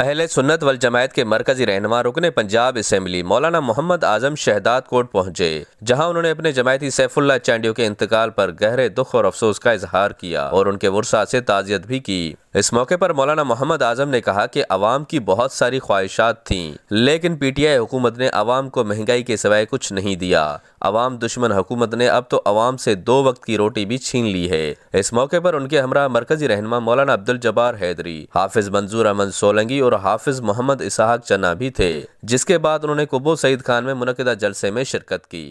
अहल सुन्नत वल जमायत के मरकजी रहनमा रुकने पंजाब असम्बली मौलाना मोहम्मद आजम शहदाद कोट पहुंचे जहां उन्होंने अपने जमायती सैफुल्ला चैंडियो के इंतकाल पर गहरे दुख और अफसोस का इजहार किया और उनके वर्षा से ताजियत भी की इस मौके पर मौलाना मोहम्मद आजम ने कहा कि अवाम की बहुत सारी ख्वाहिशात थीं लेकिन पीटीआई हुकूमत ने अवाम को महंगाई के सिवाय कुछ नहीं दिया अवाम दुश्मन हुकूमत ने अब तो अवाम से दो वक्त की रोटी भी छीन ली है इस मौके पर उनके हमरा मरकजी रहनमा मौलाना अब्दुल जबार हैदरी हाफिज मंजूर अहमद सोलंगी और हाफिज मोहम्मद इसहाक चन्ना भी थे जिसके बाद उन्होंने कुबो सईद खान में मुनदा जलसे में शिरकत की